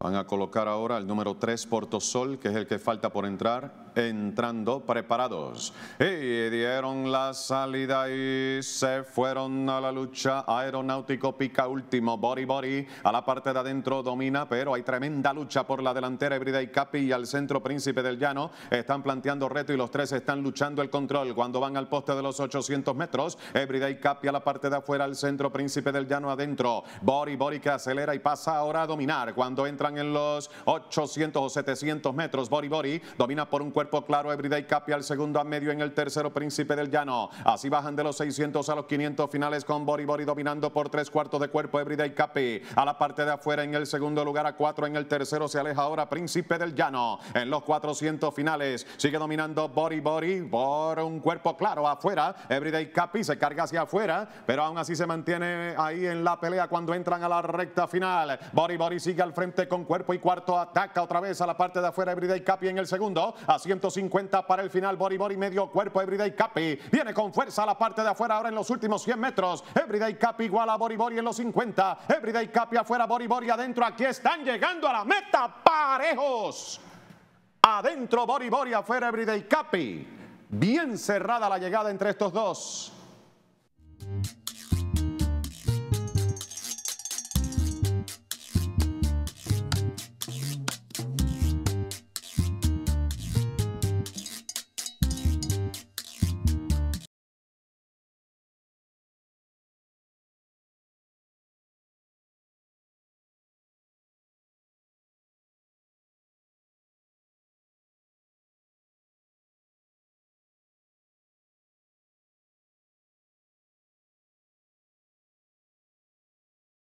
Van a colocar ahora el número 3, Portosol, que es el que falta por entrar. Entrando preparados. Y dieron la salida y se fueron a la lucha. Aeronáutico pica último. Bori Bori a la parte de adentro domina, pero hay tremenda lucha por la delantera. Ebrida y Capi y al centro Príncipe del Llano. Están planteando reto y los tres están luchando el control. Cuando van al poste de los 800 metros, Ebrida y Capi a la parte de afuera, al centro Príncipe del Llano adentro. Bori Body que acelera y pasa ahora a dominar. Cuando entra en los 800 o 700 metros. Bori Bori domina por un cuerpo claro. Everyday Capi al segundo a medio en el tercero. Príncipe del Llano. Así bajan de los 600 a los 500 finales con Bori Bori dominando por tres cuartos de cuerpo. Everyday Capi a la parte de afuera en el segundo lugar a cuatro. En el tercero se aleja ahora Príncipe del Llano. En los 400 finales sigue dominando Bori Bori por un cuerpo claro afuera. Everyday Capi se carga hacia afuera, pero aún así se mantiene ahí en la pelea cuando entran a la recta final. Bori Bori sigue al frente con cuerpo y cuarto. Ataca otra vez a la parte de afuera Everyday Capi en el segundo. A 150 para el final. Boribori medio cuerpo Everyday Capi. Viene con fuerza a la parte de afuera ahora en los últimos 100 metros. Everyday Capi igual a Bori en los 50. Everyday Capi afuera, Boribori adentro. Aquí están llegando a la meta. Parejos. Adentro Bori Bori afuera Everyday Capi. Bien cerrada la llegada entre estos dos.